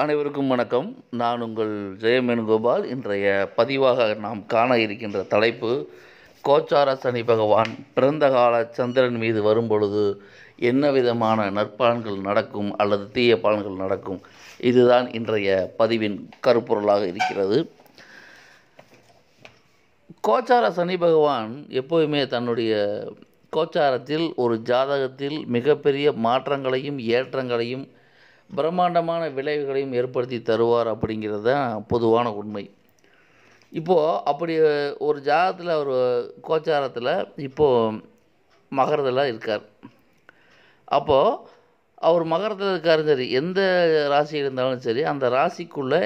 அனைவருக்கும் வணக்கம் நான் உங்கள் ஜெயமேனுகோபால் இன்றைய பதிவாக நாம் காண இருக்கின்ற தலைப்பு கோச்சார சனி பகவான் பிறந்த கால சந்திரன் மீது வரும்பொழுது என்ன விதமான நற்பலன்கள் நடக்கும் அல்லது தீய பலன்கள் நடக்கும் இதுதான் இன்றைய பதிவின் கருப்பொருளாக இருக்கிறது கோச்சார சனி பகவான் எப்போதுமே தன்னுடைய கோச்சாரத்தில் ஒரு ஜாதகத்தில் மிகப்பெரிய மாற்றங்களையும் ஏற்றங்களையும் பிரம்மாண்டமான விளைவுகளையும் ஏற்படுத்தி தருவார் அப்படிங்கிறது தான் பொதுவான உண்மை இப்போது அப்படி ஒரு ஜாதத்தில் ஒரு கோச்சாரத்தில் இப்போது மகரத்தில் இருக்கார் அப்போது அவர் மகரத்தில் இருக்காரும் சரி எந்த ராசி இருந்தாலும் சரி அந்த ராசிக்குள்ளே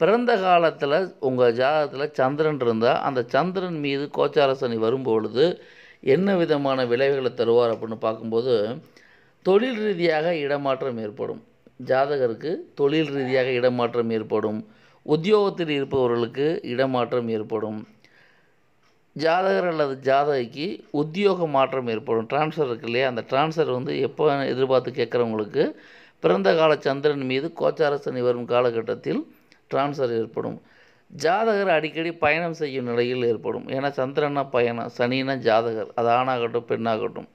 பிறந்த காலத்தில் உங்கள் ஜாதகத்தில் சந்திரன் இருந்தால் அந்த சந்திரன் மீது கோச்சார சனி வரும்பொழுது என்ன விதமான விளைவுகளை தருவார் அப்படின்னு பார்க்கும்போது தொழில் ரீதியாக இடமாற்றம் ஏற்படும் ஜாதகருக்கு தொழில் ரீதியாக இடமாற்றம் ஏற்படும் உத்தியோகத்தில் இருப்பவர்களுக்கு இடமாற்றம் ஏற்படும் ஜாதகர் அல்லது ஜாதகிக்கு உத்தியோக மாற்றம் ஏற்படும் டிரான்ஸ்ஃபர் இருக்கு இல்லையா அந்த டிரான்ஸ்ஃபர் வந்து எப்போ எதிர்பார்த்து கேட்குறவங்களுக்கு பிறந்த கால சந்திரன் மீது கோச்சார சனி வரும் காலகட்டத்தில் டிரான்ஸ்ஃபர் ஏற்படும் ஜாதகர் அடிக்கடி பயணம் செய்யும் நிலையில் ஏற்படும் ஏன்னா சந்திரனா பயணம் சனினா ஜாதகர் அது ஆணாகட்டும் பெண்ணாகட்டும்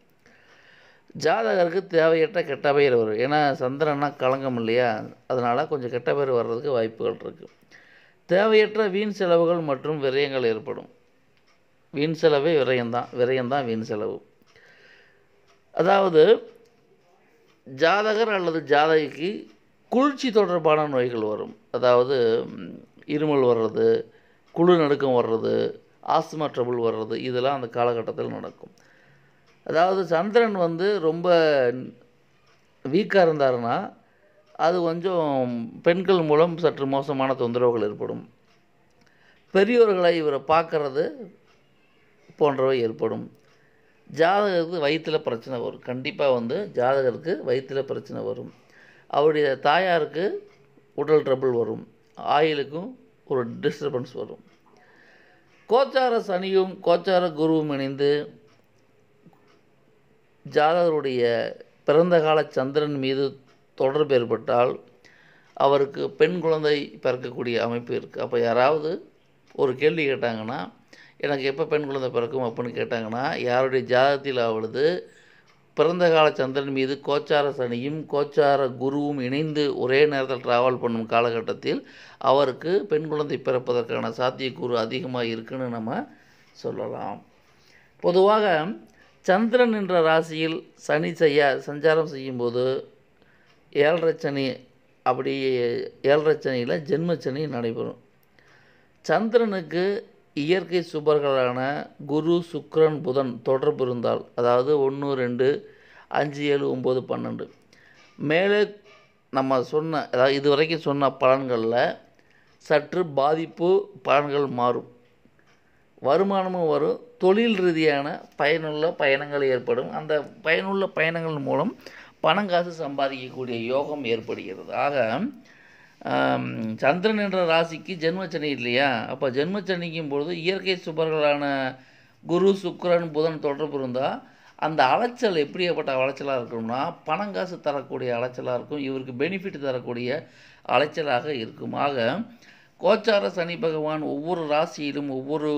ஜாதகருக்கு தேவையற்ற கெட்ட பெயர் வரும் ஏன்னா சந்திரன்னா கலங்கம் இல்லையா அதனால் கொஞ்சம் கெட்ட பெயர் வர்றதுக்கு வாய்ப்புகள் இருக்குது தேவையற்ற வீண் செலவுகள் மற்றும் விரயங்கள் ஏற்படும் வீண் செலவே விரயம்தான் விரயம்தான் வீண் செலவு அதாவது ஜாதகர் அல்லது ஜாதகிக்கு குளிர்ச்சி தொடர்பான நோய்கள் வரும் அதாவது இருமல் வர்றது குழு நடுக்கம் வர்றது ஆஸ்துமா ட்ரபுள் வர்றது இதெல்லாம் அந்த காலகட்டத்தில் நடக்கும் அதாவது சந்திரன் வந்து ரொம்ப வீக்காக இருந்தாருன்னா அது கொஞ்சம் பெண்கள் மூலம் சற்று மோசமான தொந்தரவுகள் ஏற்படும் பெரியோர்களை இவரை பார்க்கறது போன்றவை ஏற்படும் ஜாதகருக்கு வயிற்றில் பிரச்சனை வரும் கண்டிப்பாக வந்து ஜாதகருக்கு வயிற்றில் பிரச்சனை வரும் அவருடைய தாயாருக்கு உடல் ட்ரபிள் வரும் ஆயிலுக்கும் ஒரு டிஸ்டர்பன்ஸ் வரும் கோச்சார சனியும் கோச்சார குருவும் இணைந்து ஜாதகருடைய பிறந்த கால சந்திரன் மீது தொடர்பு ஏற்பட்டால் அவருக்கு பெண் குழந்தை பிறக்கக்கூடிய அமைப்பு இருக்குது அப்போ யாராவது ஒரு கேள்வி கேட்டாங்கன்னா எனக்கு எப்போ பெண் குழந்தை பிறக்கும் அப்படின்னு கேட்டாங்கன்னா யாருடைய ஜாதகத்தில் அவளுது பிறந்த கால சந்திரன் மீது கோச்சார சனியும் கோச்சார குருவும் இணைந்து ஒரே நேரத்தில் ட்ராவல் பண்ணும் காலகட்டத்தில் அவருக்கு பெண் குழந்தை பிறப்பதற்கான சாத்தியக்கூறு அதிகமாக இருக்குன்னு நம்ம சொல்லலாம் பொதுவாக சந்திரன் என்ற ராசியில் சனி செய்ய சஞ்சாரம் செய்யும்போது ஏழரை சனி அப்படி ஏழரை சனியில் ஜென்மச்சனி நடைபெறும் சந்திரனுக்கு இயற்கை சுபர்களான குரு சுக்ரன் புதன் தொடர்பு இருந்தால் அதாவது ஒன்று ரெண்டு அஞ்சு ஏழு ஒம்பது பன்னெண்டு மேலே நம்ம சொன்ன அதாவது இது வரைக்கும் சொன்ன பலன்களில் சற்று பாதிப்பு பலன்கள் மாறும் வருமானமும் வரும் தொழில் ரீதியான பயனுள்ள பயணங்கள் ஏற்படும் அந்த பயனுள்ள பயணங்கள் மூலம் பணம் காசு சம்பாதிக்கக்கூடிய யோகம் ஏற்படுகிறது ஆக சந்திரன் என்ற ராசிக்கு ஜென்மச்சனி இல்லையா அப்போ ஜென்மச்சனிக்கும் பொழுது இயற்கை சுபர்களான குரு சுக்கரன் புதன் தொடர்பு இருந்தால் அந்த அலைச்சல் எப்படியாப்பட்ட அலைச்சலாக இருக்கும்னா பணம் காசு தரக்கூடிய அலைச்சலாக இருக்கும் இவருக்கு பெனிஃபிட் தரக்கூடிய அலைச்சலாக இருக்கும் ஆக கோச்சார சனி பகவான் ஒவ்வொரு ராசியிலும் ஒவ்வொரு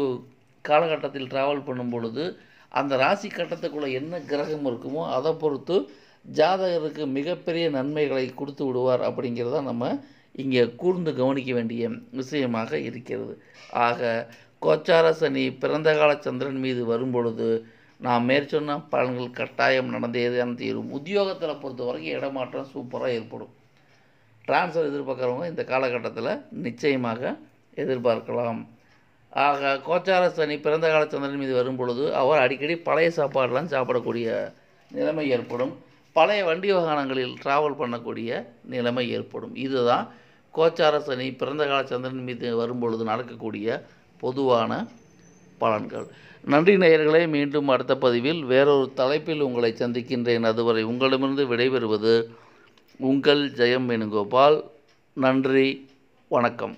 காலகட்டத்தில் ட்ராவல் பண்ணும் பொழுது அந்த ராசி கட்டத்துக்குள்ளே என்ன கிரகம் இருக்குமோ அதை பொறுத்து ஜாதகருக்கு மிகப்பெரிய நன்மைகளை கொடுத்து விடுவார் அப்படிங்கிறத நம்ம இங்கே கூர்ந்து கவனிக்க வேண்டிய விஷயமாக இருக்கிறது ஆக கோச்சார சனி பிறந்த கால சந்திரன் மீது வரும்பொழுது நான் மேற்சொன்ன பலன்கள் கட்டாயம் நடந்தே தான் தீரும் உத்தியோகத்தில் பொறுத்த வரைக்கும் இடமாற்றம் சூப்பராக ஏற்படும் டிரான்ஸ்ஃபர் எதிர்பார்க்குறவங்க இந்த காலகட்டத்தில் நிச்சயமாக எதிர்பார்க்கலாம் ஆக கோச்சார சனி பிறந்த கால சந்திரன் மீது வரும்பொழுது அவர் அடிக்கடி பழைய சாப்பாடெல்லாம் சாப்பிடக்கூடிய நிலைமை ஏற்படும் பழைய வண்டி வாகனங்களில் ட்ராவல் பண்ணக்கூடிய நிலைமை ஏற்படும் இதுதான் கோச்சார சனி பிறந்த கால சந்திரன் மீது வரும்பொழுது நடக்கக்கூடிய பொதுவான பலன்கள் நன்றி நேயர்களே மீண்டும் அடுத்த பதிவில் வேறொரு தலைப்பில் உங்களை சந்திக்கின்றேன் அதுவரை உங்களிடமிருந்து விடைபெறுவது உங்கள் ஜெயம் வேணுகோபால் நன்றி வணக்கம்